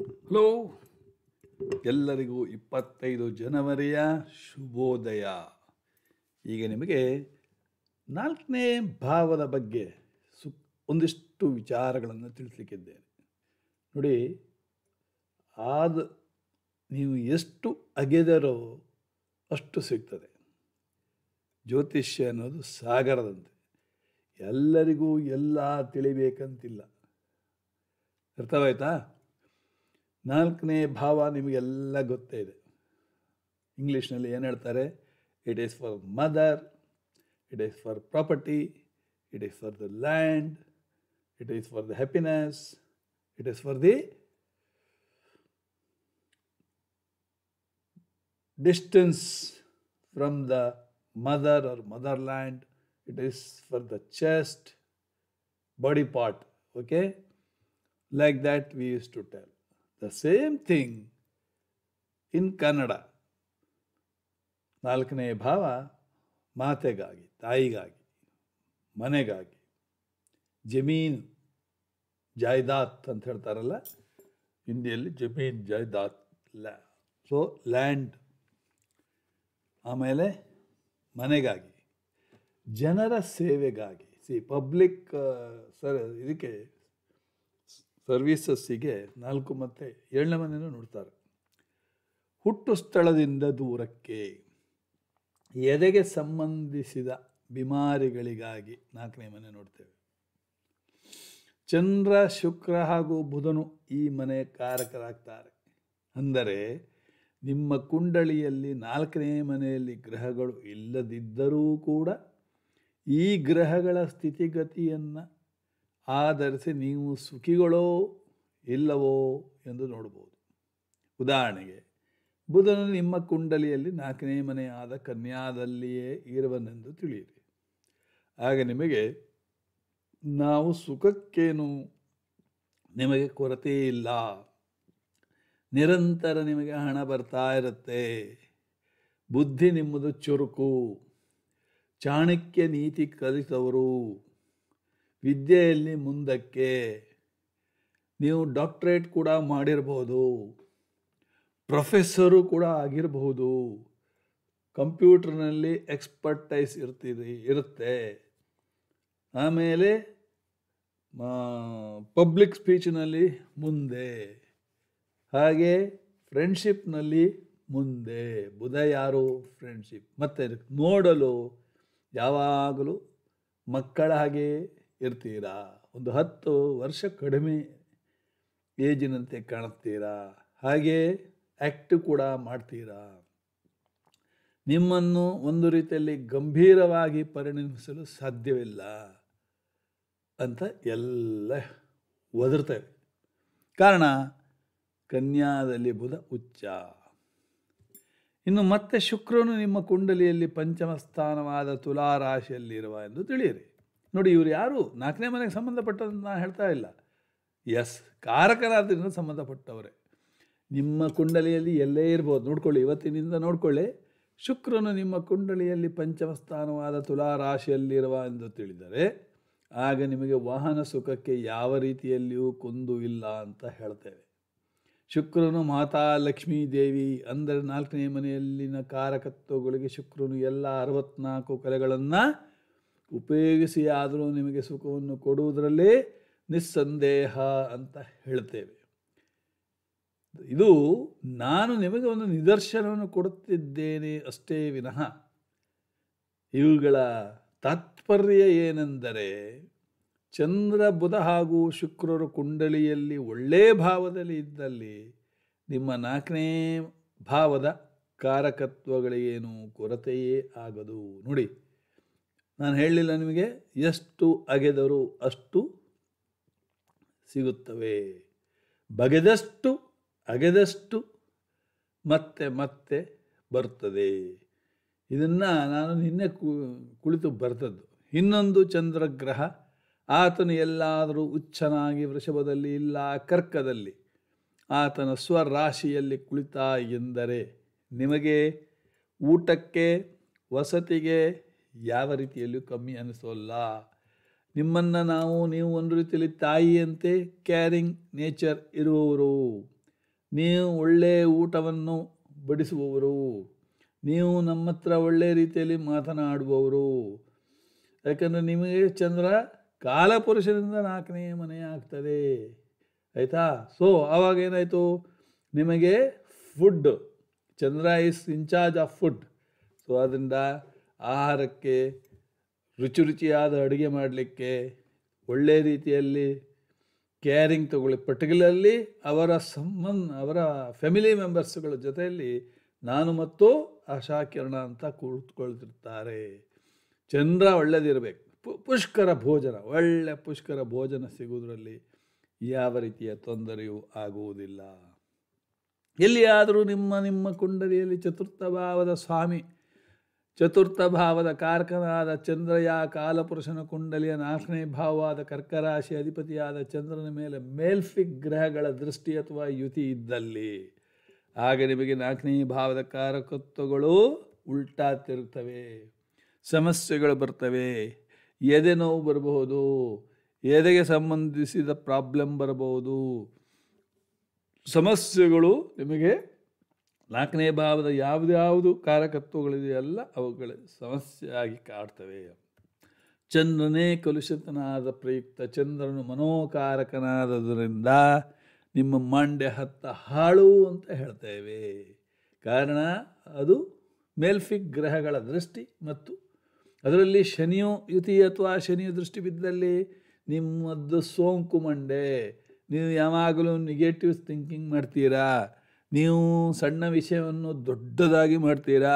hello ಎಲ್ಲರಿಗೂ ಇಪ್ಪತ್ತೈದು ಜನವರಿಯ ಶುಭೋದಯ ಈಗ ನಿಮಗೆ ನಾಲ್ಕನೇ ಭಾವದ ಬಗ್ಗೆ ಸು ಒಂದಿಷ್ಟು ವಿಚಾರಗಳನ್ನು ತಿಳಿಸ್ಲಿಕ್ಕಿದ್ದೇನೆ ನೋಡಿ ಆದ ನೀವು ಎಷ್ಟು ಅಗೆದರೋ ಅಷ್ಟು ಸಿಗ್ತದೆ ಜ್ಯೋತಿಷ್ಯ ಅನ್ನೋದು ಸಾಗರದಂತೆ ಎಲ್ಲರಿಗೂ ಎಲ್ಲ ತಿಳಿಬೇಕಂತಿಲ್ಲ ಅರ್ಥವಾಯ್ತಾ ನಾಲ್ಕನೇ ಭಾವ ನಿಮಗೆಲ್ಲ ಗೊತ್ತೇ ಇದೆ ಇಂಗ್ಲೀಷ್ನಲ್ಲಿ ಏನು ಹೇಳ್ತಾರೆ it is for mother it is for property it is for the land it is for the happiness it is for the distance from the mother or mother land it is for the chest body part okay like that we use to tell the same thing in Kannada ನಾಲ್ಕನೇ ಭಾವ ಮಾತೆಗಾಗಿ ತಾಯಿಗಾಗಿ ಮನೆಗಾಗಿ ಜಮೀನ್ ಜಾಯ್ದಾತ್ ಅಂತ ಹೇಳ್ತಾರಲ್ಲ ಹಿಂದಿಯಲ್ಲಿ ಜಮೀನ್ ಜಾಯ್ದಾತ್ ಲ್ಯಾ so land ಆಮೇಲೆ ಮನೆಗಾಗಿ ಜನರ ಸೇವೆಗಾಗಿ ಸಿ ಪಬ್ಲಿಕ್ ಸರ್ ಇದಕ್ಕೆ ಸರ್ವೀಸಸ್ಸಿಗೆ ನಾಲ್ಕು ಮತ್ತು ಏಳನೇ ಮನೆಯನ್ನು ನೋಡ್ತಾರೆ ಹುಟ್ಟು ಸ್ಥಳದಿಂದ ದೂರಕ್ಕೆ ಎದೆಗೆ ಸಂಬಂಧಿಸಿದ ಬಿಮಾರಿಗಳಿಗಾಗಿ ನಾಲ್ಕನೇ ಮನೆ ನೋಡ್ತೇವೆ ಚಂದ್ರ ಶುಕ್ರ ಹಾಗೂ ಬುಧನು ಈ ಮನೆ ಕಾರಕರಾಗ್ತಾರೆ ಅಂದರೆ ನಿಮ್ಮ ಕುಂಡಳಿಯಲ್ಲಿ ನಾಲ್ಕನೇ ಮನೆಯಲ್ಲಿ ಗ್ರಹಗಳು ಇಲ್ಲದಿದ್ದರೂ ಕೂಡ ಈ ಗ್ರಹಗಳ ಸ್ಥಿತಿಗತಿಯನ್ನು ಆಧರಿಸಿ ನೀವು ಸುಖಿಗಳೋ ಇಲ್ಲವೋ ಎಂದು ನೋಡಬಹುದು ಉದಾಹರಣೆಗೆ ಬುಧನು ನಿಮ್ಮ ಕುಂಡಲಿಯಲ್ಲಿ ನಾಲ್ಕನೇ ಮನೆಯಾದ ಕನ್ಯಾದಲ್ಲಿಯೇ ಇರುವನೆಂದು ತಿಳಿಯಿರಿ ಆಗ ನಿಮಗೆ ನಾವು ಸುಖಕ್ಕೇನು ನಿಮಗೆ ಕೊರತೆ ಇಲ್ಲ ನಿರಂತರ ನಿಮಗೆ ಹಣ ಬರ್ತಾ ಇರುತ್ತೆ ಬುದ್ಧಿ ನಿಮ್ಮದು ಚುರುಕು ಚಾಣಕ್ಯ ನೀತಿ ಕಲಿತವರು ವಿದ್ಯೆಯಲ್ಲಿ ಮುಂದಕ್ಕೆ ನೀವು ಡಾಕ್ಟ್ರೇಟ್ ಕೂಡ ಮಾಡಿರಬಹುದು ಪ್ರೊಫೆಸರು ಕೂಡ ಆಗಿರಬಹುದು ಕಂಪ್ಯೂಟರ್ನಲ್ಲಿ ಎಕ್ಸ್ಪರ್ಟೈಸ್ ಇರ್ತೀರಿ ಇರುತ್ತೆ ಆಮೇಲೆ ಪಬ್ಲಿಕ್ ಸ್ಪೀಚ್ನಲ್ಲಿ ಮುಂದೆ ಹಾಗೆ ಫ್ರೆಂಡ್ಶಿಪ್ನಲ್ಲಿ ಮುಂದೆ ಬುಧ ಯಾರು ಫ್ರೆಂಡ್ಶಿಪ್ ಮತ್ತು ನೋಡಲು ಯಾವಾಗಲೂ ಮಕ್ಕಳ ಹಾಗೆ ಇರ್ತೀರಾ ಒಂದು ಹತ್ತು ವರ್ಷ ಕಡಿಮೆ ಏಜಿನಂತೆ ಕಾಣುತ್ತೀರಾ ಹಾಗೆ ಆ್ಯಕ್ಟ್ ಕೂಡ ಮಾಡ್ತೀರಾ ನಿಮ್ಮನ್ನು ಒಂದು ರೀತಿಯಲ್ಲಿ ಗಂಭೀರವಾಗಿ ಪರಿಣಮಿಸಲು ಸಾಧ್ಯವಿಲ್ಲ ಅಂತ ಎಲ್ಲ ಒದರ್ತವೆ ಕಾರಣ ಕನ್ಯಾದಲ್ಲಿ ಬುಧ ಉಚ್ಚ ಇನ್ನು ಮತ್ತೆ ಶುಕ್ರನು ನಿಮ್ಮ ಕುಂಡಲಿಯಲ್ಲಿ ಪಂಚಮ ಸ್ಥಾನವಾದ ತುಲಾರಾಶಿಯಲ್ಲಿರುವ ಎಂದು ತಿಳಿಯಿರಿ ನೋಡಿ ಇವರು ಯಾರು ನಾಲ್ಕನೇ ಮನೆಗೆ ಸಂಬಂಧಪಟ್ಟದ್ದು ನಾನು ಹೇಳ್ತಾ ಇಲ್ಲ ಎಸ್ ಕಾರಕರಾದ್ರಿಂದ ಸಂಬಂಧಪಟ್ಟವರೇ ನಿಮ್ಮ ಕುಂಡಲಿಯಲ್ಲಿ ಎಲ್ಲೇ ಇರ್ಬೋದು ನೋಡ್ಕೊಳ್ಳಿ ಇವತ್ತಿನಿಂದ ನೋಡ್ಕೊಳ್ಳಿ ಶುಕ್ರನು ನಿಮ್ಮ ಕುಂಡಲಿಯಲ್ಲಿ ಪಂಚಮ ಸ್ಥಾನವಾದ ತುಲಾ ರಾಶಿಯಲ್ಲಿರುವ ಎಂದು ತಿಳಿದರೆ ಆಗ ನಿಮಗೆ ವಾಹನ ಸುಖಕ್ಕೆ ಯಾವ ರೀತಿಯಲ್ಲಿಯೂ ಕುಂದು ಇಲ್ಲ ಅಂತ ಹೇಳ್ತೇವೆ ಶುಕ್ರನು ಮಾತಾ ಲಕ್ಷ್ಮೀ ದೇವಿ ಅಂದರೆ ನಾಲ್ಕನೇ ಮನೆಯಲ್ಲಿನ ಕಾರಕತ್ವಗಳಿಗೆ ಶುಕ್ರನು ಎಲ್ಲ ಅರವತ್ನಾಲ್ಕು ಕಲೆಗಳನ್ನು ಉಪಯೋಗಿಸಿ ಆದರೂ ನಿಮಗೆ ಸುಖವನ್ನು ಕೊಡುವುದರಲ್ಲಿ ನಿಸ್ಸಂದೇಹ ಅಂತ ಹೇಳ್ತೇವೆ ಇದು ನಾನು ನಿಮಗೆ ಒಂದು ನಿದರ್ಶನವನ್ನು ಕೊಡುತ್ತಿದ್ದೇನೆ ಅಷ್ಟೇ ವಿನಃ ಇವುಗಳ ತಾತ್ಪರ್ಯ ಏನೆಂದರೆ ಚಂದ್ರ ಬುಧ ಹಾಗೂ ಶುಕ್ರರು ಕುಂಡಲಿಯಲ್ಲಿ ಒಳ್ಳೆಯ ಭಾವದಲ್ಲಿ ಇದ್ದಲ್ಲಿ ನಿಮ್ಮ ನಾಲ್ಕನೇ ಭಾವದ ಕಾರಕತ್ವಗಳಿಗೇನು ಕೊರತೆಯೇ ಆಗದು ನೋಡಿ ನಾನು ಹೇಳಲಿಲ್ಲ ನಿಮಗೆ ಎಷ್ಟು ಅಗೆದರು ಅಷ್ಟು ಸಿಗುತ್ತವೆ ಬಗೆದಷ್ಟು ಅಗೆದಷ್ಟು ಮತ್ತೆ ಮತ್ತೆ ಬರ್ತದೆ ಇದನ್ನು ನಾನು ನಿನ್ನೆ ಕುಳಿತು ಬರ್ತದ್ದು ಇನ್ನೊಂದು ಚಂದ್ರಗ್ರಹ ಆತನು ಎಲ್ಲಾದರೂ ಉಚ್ಚನಾಗಿ ವೃಷಭದಲ್ಲಿ ಇಲ್ಲ ಕರ್ಕದಲ್ಲಿ ಆತನ ಸ್ವರಾಶಿಯಲ್ಲಿ ಕುಳಿತ ಎಂದರೆ ನಿಮಗೆ ಊಟಕ್ಕೆ ವಸತಿಗೆ ಯಾವ ರೀತಿಯಲ್ಲೂ ಕಮ್ಮಿ ಅನಿಸೋಲ್ಲ ನಿಮ್ಮನ್ನು ನಾವು ನೀವು ಒಂದು ರೀತಿಯಲ್ಲಿ ತಾಯಿಯಂತೆ ಕ್ಯಾರಿಂಗ್ ನೇಚರ್ ಇರುವವರು ನೀವು ಒಳ್ಳೆಯ ಊಟವನ್ನು ಬಡಿಸುವವರು ನೀವು ನಮ್ಮ ಹತ್ರ ಒಳ್ಳೆಯ ರೀತಿಯಲ್ಲಿ ಮಾತನಾಡುವವರು ಯಾಕಂದರೆ ನಿಮಗೆ ಚಂದ್ರ ಕಾಲಪುರುಷರಿಂದ ನಾಲ್ಕನೇ ಮನೆ ಆಗ್ತದೆ ಆಯಿತಾ ಸೊ ಆವಾಗ ಏನಾಯಿತು ನಿಮಗೆ food Chandra is in charge of food so ಅದರಿಂದ ಆಹಾರಕ್ಕೆ ರುಚಿ ರುಚಿಯಾದ ಅಡುಗೆ ಮಾಡಲಿಕ್ಕೆ ಒಳ್ಳೆಯ ರೀತಿಯಲ್ಲಿ ಕೇರಿಂಗ್ ತಗೊಳ್ಳಿ ಪರ್ಟಿಕ್ಯುಲರ್ಲಿ ಅವರ ಸಂಬಂಧ ಅವರ ಫ್ಯಾಮಿಲಿ ಮೆಂಬರ್ಸ್ಗಳ ಜೊತೆಯಲ್ಲಿ ನಾನು ಮತ್ತು ಆಶಾಕಿರಣ ಅಂತ ಕೂತ್ಕೊಳ್ತಿರ್ತಾರೆ ಚಂದ್ರ ಒಳ್ಳೆಯದಿರಬೇಕು ಪುಷ್ಕರ ಭೋಜನ ಒಳ್ಳೆಯ ಪುಷ್ಕರ ಭೋಜನ ಸಿಗುವುದರಲ್ಲಿ ಯಾವ ರೀತಿಯ ತೊಂದರೆಯೂ ಆಗುವುದಿಲ್ಲ ಎಲ್ಲಿಯಾದರೂ ನಿಮ್ಮ ನಿಮ್ಮ ಕುಂಡಲಿಯಲ್ಲಿ ಚತುರ್ಥ ಭಾವದ ಸ್ವಾಮಿ ಚತುರ್ಥ ಭಾವದ ಕಾರಕನಾದ ಚಂದ್ರಯ ಕಾಲಪುರುಷನ ಕುಂಡಲಿಯ ನಾಲ್ಕನೇ ಭಾವವಾದ ಕರ್ಕರಾಶಿ ಅಧಿಪತಿಯಾದ ಚಂದ್ರನ ಮೇಲೆ ಮೇಲ್ಫಿಕ್ ಗ್ರಹಗಳ ದೃಷ್ಟಿ ಅಥವಾ ಯುತಿ ಇದ್ದಲ್ಲಿ ಆಗ ನಿಮಗೆ ನಾಲ್ಕನೇ ಭಾವದ ಕಾರಕತ್ವಗಳು ಉಲ್ಟಾ ತಿರುತ್ತವೆ ಸಮಸ್ಯೆಗಳು ಬರ್ತವೆ ಎದೆ ನೋವು ಬರಬಹುದು ಎದೆಗೆ ಸಂಬಂಧಿಸಿದ ಪ್ರಾಬ್ಲಮ್ ಬರಬಹುದು ಸಮಸ್ಯೆಗಳು ನಿಮಗೆ ನಾಲ್ಕನೇ ಭಾವದ ಯಾವುದ್ಯಾವುದು ಕಾರಕತ್ವಗಳಿದೆಯಲ್ಲ ಅವುಗಳ ಸಮಸ್ಯೆಯಾಗಿ ಕಾಡ್ತವೆ ಚಂದ್ರನೇ ಕಲುಷಿತನಾದ ಪ್ರಯುಕ್ತ ಚಂದ್ರನು ಮನೋಕಾರಕನಾದದರಿಂದ ನಿಮ್ಮ ಮಂಡೆ ಹತ್ತ ಹಾಳು ಅಂತ ಹೇಳ್ತೇವೆ ಕಾರಣ ಅದು ಮೇಲ್ಫಿಕ್ ಗ್ರಹಗಳ ದೃಷ್ಟಿ ಮತ್ತು ಅದರಲ್ಲಿ ಶನಿಯು ಯುತಿ ಅಥವಾ ಶನಿಯು ದೃಷ್ಟಿ ಬಿದ್ದಲ್ಲಿ ನಿಮ್ಮದ್ದು ಸೋಂಕು ಮಂಡೆ ನೀವು ಯಾವಾಗಲೂ ನೆಗೆಟಿವ್ ಥಿಂಕಿಂಗ್ ಮಾಡ್ತೀರಾ ನೀವು ಸಣ್ಣ ವಿಷಯವನ್ನು ದೊಡ್ಡದಾಗಿ ಮಾಡ್ತೀರಾ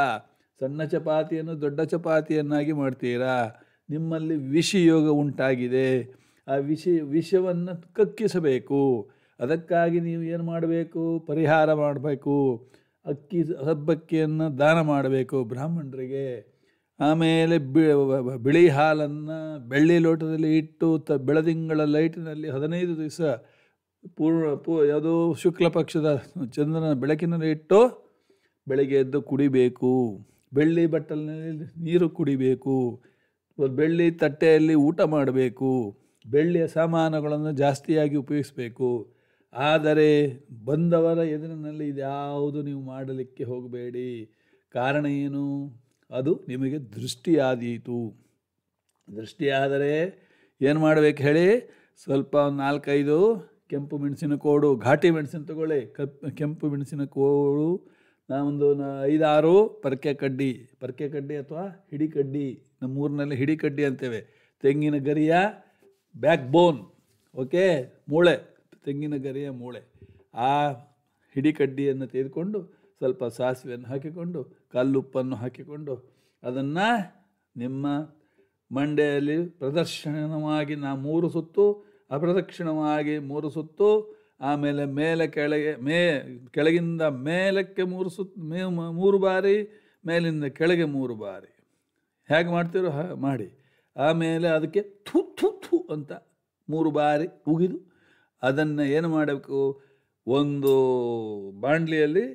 ಸಣ್ಣ ಚಪಾತಿಯನ್ನು ದೊಡ್ಡ ಚಪಾತಿಯನ್ನಾಗಿ ಮಾಡ್ತೀರಾ ನಿಮ್ಮಲ್ಲಿ ವಿಷಯೋಗ ಉಂಟಾಗಿದೆ ಆ ವಿಷ ವಿಷವನ್ನು ಕಕ್ಕಿಸಬೇಕು ಅದಕ್ಕಾಗಿ ನೀವು ಏನು ಮಾಡಬೇಕು ಪರಿಹಾರ ಮಾಡಬೇಕು ಅಕ್ಕಿ ಹಬ್ಬಕ್ಕಿಯನ್ನು ದಾನ ಮಾಡಬೇಕು ಬ್ರಾಹ್ಮಣರಿಗೆ ಆಮೇಲೆ ಬಿಳಿ ಹಾಲನ್ನು ಬೆಳ್ಳಿ ಲೋಟದಲ್ಲಿ ಇಟ್ಟು ತ ಬೆಳದಿಂಗಳ ಲೈಟಿನಲ್ಲಿ ಹದಿನೈದು ದಿವಸ ಪೂರ್ಣ ಪೂ ಯಾವುದೋ ಶುಕ್ಲ ಪಕ್ಷದ ಚಂದ್ರನ ಬೆಳಕಿನಲ್ಲಿ ಇಟ್ಟು ಬೆಳಗ್ಗೆ ಎದ್ದು ಕುಡಿಬೇಕು ಬೆಳ್ಳಿ ಬಟ್ಟಲಿನಲ್ಲಿ ನೀರು ಕುಡಿಬೇಕು ಬೆಳ್ಳಿ ತಟ್ಟೆಯಲ್ಲಿ ಊಟ ಮಾಡಬೇಕು ಬೆಳ್ಳಿಯ ಸಾಮಾನುಗಳನ್ನು ಜಾಸ್ತಿಯಾಗಿ ಉಪಯೋಗಿಸಬೇಕು ಆದರೆ ಬಂದವರ ಎದುರಿನಲ್ಲಿ ಇದ್ಯಾವುದು ನೀವು ಮಾಡಲಿಕ್ಕೆ ಹೋಗಬೇಡಿ ಕಾರಣ ಏನು ಅದು ನಿಮಗೆ ದೃಷ್ಟಿಯಾದೀತು ದೃಷ್ಟಿಯಾದರೆ ಏನು ಮಾಡಬೇಕು ಹೇಳಿ ಸ್ವಲ್ಪ ಒಂದು ನಾಲ್ಕೈದು ಕೆಂಪು ಮೆಣಸಿನ ಕೋಡು ಘಾಟಿ ಮೆಣಸಿನ ತಗೊಳ್ಳಿ ಕಪ್ ಕೆಂಪು ಮೆಣಸಿನ ಕೋಡು ನಾವೊಂದು ಐದಾರು ಪರಕೆ ಕಡ್ಡಿ ಪರಕೆ ಕಡ್ಡಿ ಅಥವಾ ಹಿಡಿ ಕಡ್ಡಿ ನಮ್ಮೂರಿನಲ್ಲಿ ಹಿಡಿ ಕಡ್ಡಿ ಅಂತೇವೆ ತೆಂಗಿನ ಗರಿಯ ಬ್ಯಾಕ್ ಬೋನ್ ಓಕೆ ಮೂಳೆ ತೆಂಗಿನ ಗರಿಯ ಮೂಳೆ ಆ ಹಿಡಿ ತೆಗೆದುಕೊಂಡು ಸ್ವಲ್ಪ ಸಾಸಿವೆಯನ್ನು ಹಾಕಿಕೊಂಡು ಕಲ್ಲುಪ್ಪನ್ನು ಹಾಕಿಕೊಂಡು ಅದನ್ನು ನಿಮ್ಮ ಮಂಡೆಯಲ್ಲಿ ಪ್ರದರ್ಶನವಾಗಿ ನಾ ಮೂರು ಸುತ್ತು ಅಪ್ರದಕ್ಷಿಣವಾಗಿ ಮೂರು ಸುತ್ತು ಆಮೇಲೆ ಮೇಲೆ ಕೆಳಗೆ ಮೇ ಕೆಳಗಿಂದ ಮೇಲಕ್ಕೆ ಮೂರು ಸುತ್ತು ಮೇ ಮೂರು ಬಾರಿ ಮೇಲಿಂದ ಕೆಳಗೆ ಮೂರು ಬಾರಿ ಹೇಗೆ ಮಾಡ್ತೀರೋ ಹಾ ಮಾಡಿ ಆಮೇಲೆ ಅದಕ್ಕೆ ಥು ಥು ಥು ಅಂತ ಮೂರು ಬಾರಿ ಉಗಿದು ಅದನ್ನು ಏನು ಮಾಡಬೇಕು ಒಂದು ಬಾಂಡ್ಲಿಯಲ್ಲಿ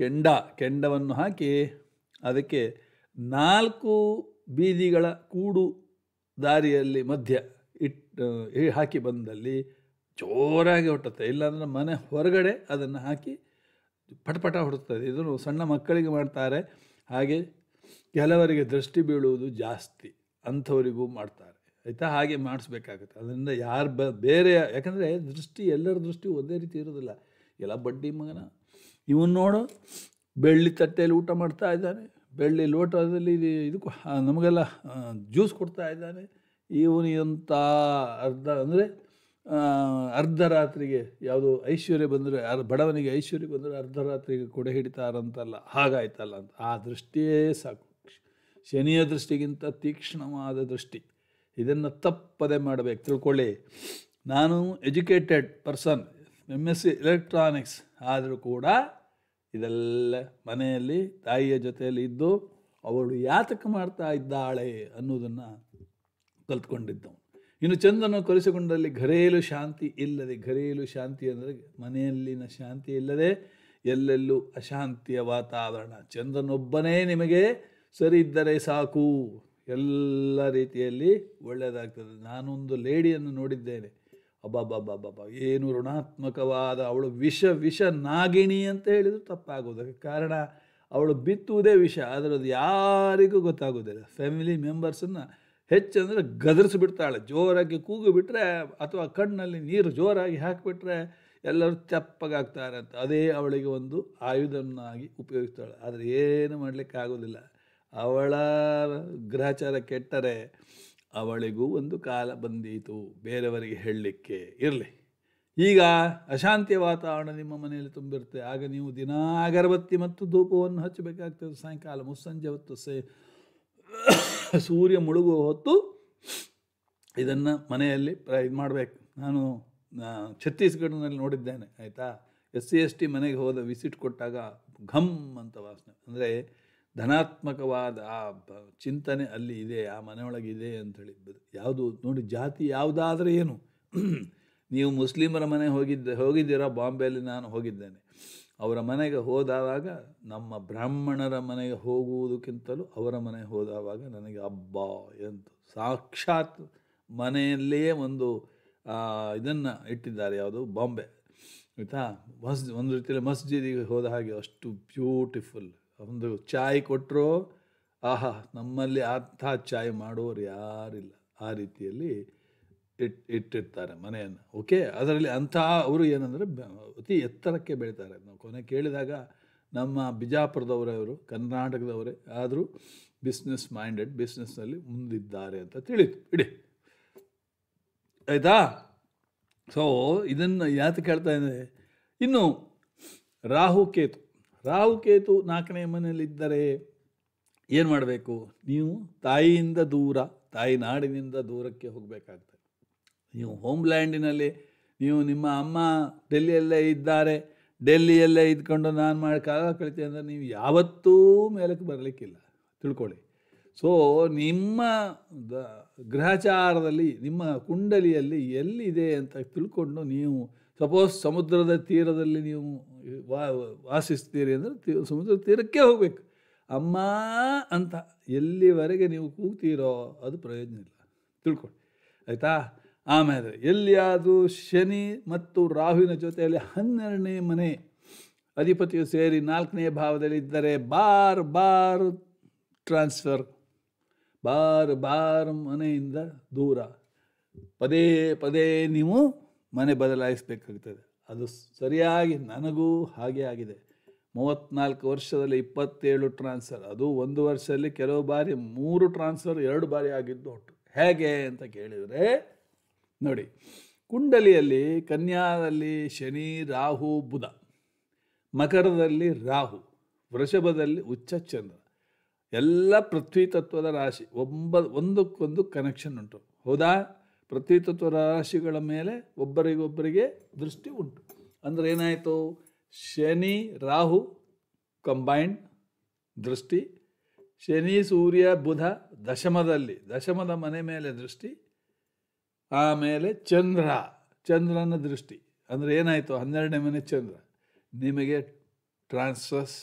ಕೆಂಡ ಕೆಂಡವನ್ನು ಹಾಕಿ ಅದಕ್ಕೆ ನಾಲ್ಕು ಬೀದಿಗಳ ಕೂಡು ದಾರಿಯಲ್ಲಿ ಮಧ್ಯ ಹಾಕಿ ಬಂದಲ್ಲಿ ಜೋರಾಗಿ ಹೊಟ್ಟುತ್ತೆ ಇಲ್ಲಾಂದರೆ ಮನೆ ಹೊರಗಡೆ ಅದನ್ನು ಹಾಕಿ ಪಟಪಟ ಹೊಡುತ್ತದೆ ಇದನ್ನು ಸಣ್ಣ ಮಕ್ಕಳಿಗೆ ಮಾಡ್ತಾರೆ ಹಾಗೆ ಕೆಲವರಿಗೆ ದೃಷ್ಟಿ ಬೀಳುವುದು ಜಾಸ್ತಿ ಅಂಥವರಿಗೂ ಮಾಡ್ತಾರೆ ಆಯಿತಾ ಹಾಗೆ ಮಾಡಿಸ್ಬೇಕಾಗುತ್ತೆ ಅದರಿಂದ ಯಾರು ಬ ಬೇರೆ ಯಾಕಂದರೆ ದೃಷ್ಟಿ ಎಲ್ಲರ ದೃಷ್ಟಿ ಒಂದೇ ರೀತಿ ಇರೋದಿಲ್ಲ ಎಲ್ಲ ಬಡ್ಡಿ ಮಗನ ಇವನು ನೋಡು ಬೆಳ್ಳಿ ತಟ್ಟೆಯಲ್ಲಿ ಊಟ ಮಾಡ್ತಾ ಇದ್ದಾನೆ ಬೆಳ್ಳಿ ಲೋಟದಲ್ಲಿ ಇದು ಇದಕ್ಕೂ ನಮಗೆಲ್ಲ ಜ್ಯೂಸ್ ಕೊಡ್ತಾ ಇದ್ದಾನೆ ಇವನು ಎಂಥ ಅರ್ಧ ಅಂದರೆ ಅರ್ಧ ರಾತ್ರಿಗೆ ಯಾವುದು ಐಶ್ವರ್ಯ ಬಂದರೆ ಬಡವನಿಗೆ ಐಶ್ವರ್ಯ ಬಂದರೆ ಅರ್ಧ ರಾತ್ರಿಗೆ ಕೊಡೆ ಹಿಡಿತಾರಂತಲ್ಲ ಹಾಗಾಯ್ತಲ್ಲ ಅಂತ ಆ ದೃಷ್ಟಿಯೇ ಸಾಕು ಶನಿಯ ದೃಷ್ಟಿಗಿಂತ ತೀಕ್ಷ್ಣವಾದ ದೃಷ್ಟಿ ಇದನ್ನು ತಪ್ಪದೆ ಮಾಡಬೇಕು ತಿಳ್ಕೊಳ್ಳಿ ನಾನು educated person M S C electronics ಆದರೂ ಕೂಡ ಇದೆಲ್ಲ ಮನೆಯಲ್ಲಿ ತಾಯಿಯ ಜೊತೆಯಲ್ಲಿ ಇದ್ದು ಅವಳು ಯಾತಕ ಮಾಡ್ತಾ ಇದ್ದಾಳೆ ಅನ್ನೋದನ್ನು ಕಲ್ತ್ಕೊಂಡಿದ್ದವನು ಇನ್ನು ಚಂದ್ರನು ಕಲಿಸಿಕೊಂಡಲ್ಲಿ ಘರೇಲು ಶಾಂತಿ ಇಲ್ಲದೆ ಘರೇಲು ಶಾಂತಿ ಅಂದರೆ ಮನೆಯಲ್ಲಿನ ಶಾಂತಿ ಇಲ್ಲದೆ ಎಲ್ಲೆಲ್ಲೂ ಅಶಾಂತಿಯ ವಾತಾವರಣ ಚಂದ್ರನೊಬ್ಬನೇ ನಿಮಗೆ ಸರಿ ಇದ್ದರೆ ಸಾಕು ಎಲ್ಲ ರೀತಿಯಲ್ಲಿ ಒಳ್ಳೆಯದಾಗ್ತದೆ ನಾನೊಂದು ಲೇಡಿಯನ್ನು ನೋಡಿದ್ದೇನೆ ಅಬ್ಬಬ್ಬಬ್ಬಬ್ಬ ಏನು ಋಣಾತ್ಮಕವಾದ ಅವಳು ವಿಷ ವಿಷ ನಾಗಿಣಿ ಅಂತ ಹೇಳಿದ್ರು ತಪ್ಪಾಗೋದಕ್ಕೆ ಕಾರಣ ಅವಳು ಬಿತ್ತುವುದೇ ವಿಷ ಅದು ಯಾರಿಗೂ ಗೊತ್ತಾಗೋದಿಲ್ಲ ಫ್ಯಾಮಿಲಿ ಮೆಂಬರ್ಸನ್ನು ಹೆಚ್ಚಂದರೆ ಗದರಿಸಿಬಿಡ್ತಾಳೆ ಜೋರಾಗಿ ಕೂಗಿಬಿಟ್ರೆ ಅಥವಾ ಕಣ್ಣಲ್ಲಿ ನೀರು ಜೋರಾಗಿ ಹಾಕಿಬಿಟ್ರೆ ಎಲ್ಲರೂ ಚಪ್ಪಗಾಗ್ತಾರೆ ಅಂತ ಅದೇ ಅವಳಿಗೆ ಒಂದು ಆಯುಧನಾಗಿ ಉಪಯೋಗಿಸ್ತಾಳೆ ಆದರೆ ಏನು ಮಾಡಲಿಕ್ಕೆ ಆಗೋದಿಲ್ಲ ಅವಳ ಗ್ರಹಚಾರ ಕೆಟ್ಟರೆ ಅವಳಿಗೂ ಒಂದು ಕಾಲ ಬಂದೀತು ಬೇರೆಯವರಿಗೆ ಹೇಳಲಿಕ್ಕೆ ಇರಲಿ ಈಗ ಅಶಾಂತಿಯ ವಾತಾವರಣ ನಿಮ್ಮ ಮನೆಯಲ್ಲಿ ತುಂಬಿರುತ್ತೆ ಆಗ ನೀವು ದಿನ ಅಗರಬತ್ತಿ ಮತ್ತು ಧೂಪವನ್ನು ಹಚ್ಚಬೇಕಾಗ್ತದೆ ಸಾಯಂಕಾಲ ಮುಸ್ಸಂಜೆ ಹೊತ್ತು ಸೇ ಸೂರ್ಯ ಮುಳುಗುವ ಹೊತ್ತು ಇದನ್ನು ಮನೆಯಲ್ಲಿ ಪ್ರ ಇದು ಮಾಡಬೇಕು ನಾನು ಛತ್ತೀಸ್ಗಢನಲ್ಲಿ ನೋಡಿದ್ದೇನೆ ಆಯಿತಾ ಎಸ್ ಸಿ ಎಸ್ ಟಿ ಮನೆಗೆ ಹೋದ ವಿಸಿಟ್ ಕೊಟ್ಟಾಗ ಘಮ್ ಅಂತ ವಾಸನೆ ಅಂದರೆ ಧನಾತ್ಮಕವಾದ ಆ ಚಿಂತನೆ ಅಲ್ಲಿ ಇದೆ ಆ ಮನೆಯೊಳಗಿದೆ ಅಂತ ಹೇಳಿದ್ದು ಯಾವುದು ನೋಡಿ ಜಾತಿ ಯಾವುದಾದ್ರೆ ಏನು ನೀವು ಮುಸ್ಲಿಮರ ಮನೆ ಹೋಗಿದ್ದೆ ಹೋಗಿದ್ದೀರಾ ಬಾಂಬೆಯಲ್ಲಿ ನಾನು ಹೋಗಿದ್ದೇನೆ ಅವರ ಮನೆಗೆ ಹೋದಾಗ ನಮ್ಮ ಬ್ರಾಹ್ಮಣರ ಮನೆಗೆ ಹೋಗುವುದಕ್ಕಿಂತಲೂ ಅವರ ಮನೆಗೆ ಹೋದಾಗ ನನಗೆ ಅಬ್ಬಾ ಎಂದು ಸಾಕ್ಷಾತ್ ಮನೆಯಲ್ಲೇ ಒಂದು ಇದನ್ನು ಇಟ್ಟಿದ್ದಾರೆ ಯಾವುದು ಬಾಂಬೆ ಆಯಿತಾ ಮಸ್ ಒಂದು ರೀತಿಯಲ್ಲಿ ಮಸ್ಜಿದಿಗೆ ಹೋದ ಹಾಗೆ ಅಷ್ಟು ಬ್ಯೂಟಿಫುಲ್ ಒಂದು ಚಾಯ್ ಕೊಟ್ಟರು ಆಹಾ ನಮ್ಮಲ್ಲಿ ಅಂಥ ಚಾಯ್ ಮಾಡೋರು ಯಾರಿಲ್ಲ ಆ ರೀತಿಯಲ್ಲಿ ಇಟ್ ಇಟ್ಟಿರ್ತಾರೆ ಮನೆಯನ್ನು ಓಕೆ ಅದರಲ್ಲಿ ಅಂತಹ ಅವರು ಏನಂದರೆ ಅತಿ ಎತ್ತರಕ್ಕೆ ಬೆಳೀತಾರೆ ನಾವು ಕೊನೆ ಕೇಳಿದಾಗ ನಮ್ಮ ಬಿಜಾಪುರದವರೇ ಅವರು ಕರ್ನಾಟಕದವರೇ ಆದರೂ ಬಿಸ್ನೆಸ್ ಮೈಂಡೆಡ್ ಬಿಸ್ನೆಸ್ನಲ್ಲಿ ಮುಂದಿದ್ದಾರೆ ಅಂತ ತಿಳಿತು ಇಡಿ ಆಯಿತಾ ಸೊ ಇದನ್ನು ಯಾತು ಕೇಳ್ತಾ ಇದ್ದಾರೆ ಇನ್ನು ರಾಹು ಕೇತು ರಾಹು ಕೇತು ನಾಲ್ಕನೇ ಮನೆಯಲ್ಲಿದ್ದರೆ ಏನು ಮಾಡಬೇಕು ನೀವು ತಾಯಿಯಿಂದ ದೂರ ತಾಯಿ ನಾಡಿನಿಂದ ದೂರಕ್ಕೆ ಹೋಗಬೇಕಾಗ್ತದೆ ನೀವು ಹೋಮ್ಲ್ಯಾಂಡಿನಲ್ಲಿ ನೀವು ನಿಮ್ಮ ಅಮ್ಮ ಡೆಲ್ಲಿಯಲ್ಲೇ ಇದ್ದಾರೆ ಡೆಲ್ಲಿಯಲ್ಲೇ ಇದ್ಕೊಂಡು ನಾನು ಮಾಡಿ ಕಾಲ ಕಳಿತೀನಿ ಅಂದರೆ ನೀವು ಯಾವತ್ತೂ ಮೇಲಕ್ಕೆ ಬರಲಿಕ್ಕಿಲ್ಲ ತಿಳ್ಕೊಳ್ಳಿ ಸೊ ನಿಮ್ಮ ದ ಗ್ರಹಚಾರದಲ್ಲಿ ನಿಮ್ಮ ಕುಂಡಲಿಯಲ್ಲಿ ಎಲ್ಲಿದೆ ಅಂತ ತಿಳ್ಕೊಂಡು ನೀವು ಸಪೋಸ್ ಸಮುದ್ರದ ತೀರದಲ್ಲಿ ನೀವು ವಾ ವಾಸಿಸ್ತೀರಿ ಅಂದರೆ ಸಮುದ್ರದ ತೀರಕ್ಕೆ ಹೋಗಬೇಕು ಅಮ್ಮ ಅಂತ ಎಲ್ಲಿವರೆಗೆ ನೀವು ಕೂಗ್ತೀರೋ ಅದು ಪ್ರಯೋಜನ ಇಲ್ಲ ತಿಳ್ಕೊಳ್ಳಿ ಆಯಿತಾ ಆಮೇಲೆ ಎಲ್ಲಿಯಾದರೂ ಶನಿ ಮತ್ತು ರಾಹುವಿನ ಜೊತೆಯಲ್ಲಿ ಹನ್ನೆರಡನೇ ಮನೆ ಅಧಿಪತಿಯು ಸೇರಿ ನಾಲ್ಕನೇ ಇದ್ದರೆ ಬಾರ್ ಬಾರ್ ಟ್ರಾನ್ಸ್ಫರ್ ಬಾರ್ ಬಾರ್ ಮನೆಯಿಂದ ದೂರ ಪದೇ ಪದೇ ನೀವು ಮನೆ ಬದಲಾಯಿಸಬೇಕಾಗ್ತದೆ ಅದು ಸರಿಯಾಗಿ ನನಗೂ ಹಾಗೆ ಆಗಿದೆ ಮೂವತ್ತ್ನಾಲ್ಕು ವರ್ಷದಲ್ಲಿ ಇಪ್ಪತ್ತೇಳು ಟ್ರಾನ್ಸ್ಫರ್ ಅದು ಒಂದು ವರ್ಷದಲ್ಲಿ ಕೆಲವು ಬಾರಿ ಮೂರು ಟ್ರಾನ್ಸ್ಫರ್ ಎರಡು ಬಾರಿ ಆಗಿದ್ದು ಒಟ್ಟು ಹೇಗೆ ಅಂತ ಕೇಳಿದರೆ ನೋಡಿ ಕುಂಡಲಿಯಲ್ಲಿ ಕನ್ಯಾದಲ್ಲಿ ಶನಿ ರಾಹು ಬುಧ ಮಕರದಲ್ಲಿ ರಾಹು ವೃಷಭದಲ್ಲಿ ಉಚ್ಚ ಚಂದ್ರ ಎಲ್ಲ ಪೃಥ್ವಿ ತತ್ವದ ರಾಶಿ ಒಂಬ ಒಂದಕ್ಕೊಂದು ಕನೆಕ್ಷನ್ ಉಂಟು ಹೌದಾ ಪೃಥ್ವಿ ತತ್ವ ರಾಶಿಗಳ ಮೇಲೆ ಒಬ್ಬರಿಗೊಬ್ಬರಿಗೆ ದೃಷ್ಟಿ ಉಂಟು ಅಂದರೆ ಏನಾಯಿತು ಶನಿ ರಾಹು ಕಂಬೈಂಡ್ ದೃಷ್ಟಿ ಶನಿ ಸೂರ್ಯ ಬುಧ ದಶಮದಲ್ಲಿ ದಶಮದ ಮನೆ ಮೇಲೆ ದೃಷ್ಟಿ ಆಮೇಲೆ ಚಂದ್ರ ಚಂದ್ರನ ದೃಷ್ಟಿ ಅಂದರೆ ಏನಾಯಿತು ಹನ್ನೆರಡನೇ ಮನೆ ಚಂದ್ರ ನಿಮಗೆ ಟ್ರಾನ್ಸ್ಫರ್ಸ್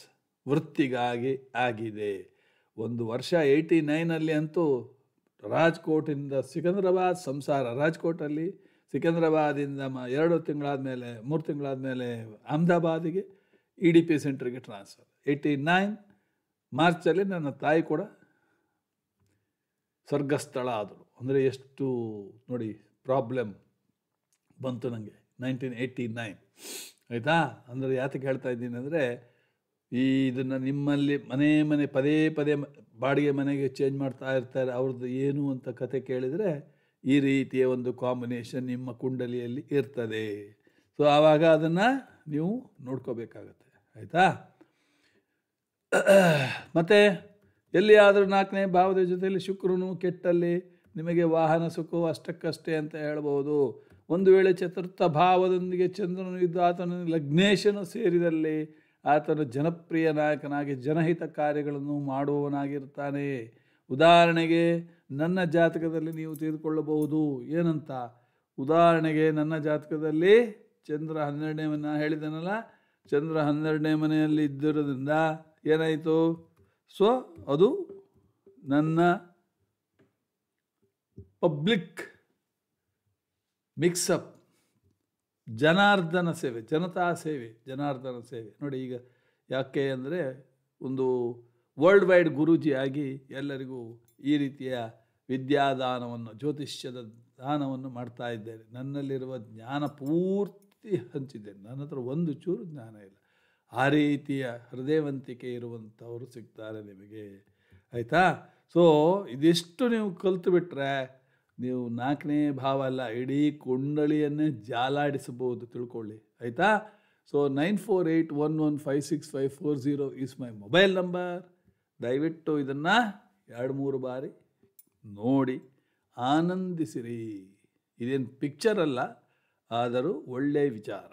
ವೃತ್ತಿಗಾಗಿ ಆಗಿದೆ ಒಂದು ವರ್ಷ ಏಯ್ಟಿ ನೈನಲ್ಲಿ ಅಂತೂ ರಾಜ್ಕೋಟಿಂದ ಸಿಕಂದ್ರಾಬಾದ್ ಸಂಸಾರ ರಾಜ್ಕೋಟಲ್ಲಿ ಸಿಕಂದ್ರಾಬಾದಿಂದ ಮ ಎರಡು ತಿಂಗಳಾದಮೇಲೆ ಮೂರು ತಿಂಗಳಾದ ಮೇಲೆ ಅಹಮದಾಬಾದಿಗೆ ಇ e ಡಿ ಪಿ ಸೆಂಟ್ರಿಗೆ ಟ್ರಾನ್ಸ್ಫರ್ ಏಯ್ಟಿ ನೈನ್ ಮಾರ್ಚಲ್ಲಿ ನನ್ನ ತಾಯಿ ಕೂಡ ಸ್ವರ್ಗಸ್ಥಳ ಆದರು ಅಂದರೆ ಎಷ್ಟು ನೋಡಿ ಪ್ರಾಬ್ಲಮ್ ಬಂತು ನನಗೆ ನೈನ್ಟೀನ್ ಏಯ್ಟಿ ನೈನ್ ಆಯಿತಾ ಅಂದರೆ ಯಾತಕ್ಕೆ ಹೇಳ್ತಾ ಇದ್ದೀನಿ ಅಂದರೆ ಈ ಇದನ್ನು ನಿಮ್ಮಲ್ಲಿ ಮನೆ ಮನೆ ಪದೇ ಪದೇ ಬಾಡಿಗೆ ಮನೆಗೆ ಚೇಂಜ್ ಮಾಡ್ತಾ ಇರ್ತಾರೆ ಅವ್ರದ್ದು ಏನು ಅಂತ ಕತೆ ಕೇಳಿದರೆ ಈ ರೀತಿಯ ಒಂದು ಕಾಂಬಿನೇಷನ್ ನಿಮ್ಮ ಕುಂಡಲಿಯಲ್ಲಿ ಇರ್ತದೆ ಸೊ ಆವಾಗ ಅದನ್ನು ನೀವು ನೋಡ್ಕೋಬೇಕಾಗತ್ತೆ ಆಯಿತಾ ಮತ್ತು ಆದರೂ ನಾಲ್ಕನೇ ಭಾವದ ಜೊತೆಯಲ್ಲಿ ಶುಕ್ರನು ಕೆಟ್ಟಲ್ಲಿ ನಿಮಗೆ ವಾಹನ ಸುಖವು ಅಷ್ಟಕ್ಕಷ್ಟೇ ಅಂತ ಹೇಳಬಹುದು ಒಂದು ವೇಳೆ ಚತುರ್ಥ ಭಾವದೊಂದಿಗೆ ಚಂದ್ರನು ಇದ್ದು ಆತನ ಲಗ್ನೇಶನು ಸೇರಿದಲ್ಲಿ ಆತನು ಜನಪ್ರಿಯ ನಾಯಕನಾಗಿ ಜನಹಿತ ಕಾರ್ಯಗಳನ್ನು ಮಾಡುವವನಾಗಿರ್ತಾನೆ ಉದಾಹರಣೆಗೆ ನನ್ನ ಜಾತಕದಲ್ಲಿ ನೀವು ತೆಗೆದುಕೊಳ್ಳಬಹುದು ಏನಂತ ಉದಾಹರಣೆಗೆ ನನ್ನ ಜಾತಕದಲ್ಲಿ ಚಂದ್ರ ಹನ್ನೆರಡನೇ ಮನೆ ಹೇಳಿದನಲ್ಲ ಚಂದ್ರ ಹನ್ನೆರಡನೇ ಮನೆಯಲ್ಲಿ ಇದ್ದಿರೋದ್ರಿಂದ ಏನಾಯಿತು ಸೊ ಅದು ನನ್ನ ಪಬ್ಲಿಕ್ ಮಿಕ್ಸಪ್ ಜನಾರ್ದನ ಸೇವೆ ಜನತಾ ಸೇವೆ ಜನಾರ್ದನ ಸೇವೆ ನೋಡಿ ಈಗ ಯಾಕೆ ಅಂದರೆ ಒಂದು ವರ್ಲ್ಡ್ ವೈಡ್ ಗುರೂಜಿ ಆಗಿ ಎಲ್ಲರಿಗೂ ಈ ರೀತಿಯ ವಿದ್ಯಾದಾನವನ್ನು ಜ್ಯೋತಿಷ್ಯದ ದಾನವನ್ನು ಮಾಡ್ತಾ ಇದ್ದೇನೆ ನನ್ನಲ್ಲಿರುವ ಜ್ಞಾನ ಪೂರ್ತಿ ಹಂಚಿದ್ದೇನೆ ನನ್ನ ಹತ್ರ ಒಂದು ಚೂರು ಜ್ಞಾನ ಇಲ್ಲ ಆ ರೀತಿಯ ಹೃದಯವಂತಿಕೆ ಇರುವಂಥವರು ಸಿಗ್ತಾರೆ ನಿಮಗೆ ಆಯಿತಾ ಸೊ ಇದೆಷ್ಟು ನೀವು ಕಲ್ತು ಬಿಟ್ಟರೆ ನೀವು ನಾಲ್ಕನೇ ಭಾವ ಅಲ್ಲ ಇಡೀ ಕುಂಡಳಿಯನ್ನೇ ಜಾಲಾಡಿಸಬಹುದು ತಿಳ್ಕೊಳ್ಳಿ ಆಯಿತಾ so nine four eight one one five six five four zero is my mobile number ದಯವಿಟ್ಟು ಇದನ್ನು ಎರಡು ಮೂರು ಬಾರಿ ನೋಡಿ ಆನಂದಿಸಿರಿ ಇದೇನು ಪಿಕ್ಚರ್ ಅಲ್ಲ ಆದರೂ ಒಳ್ಳೆಯ ವಿಚಾರ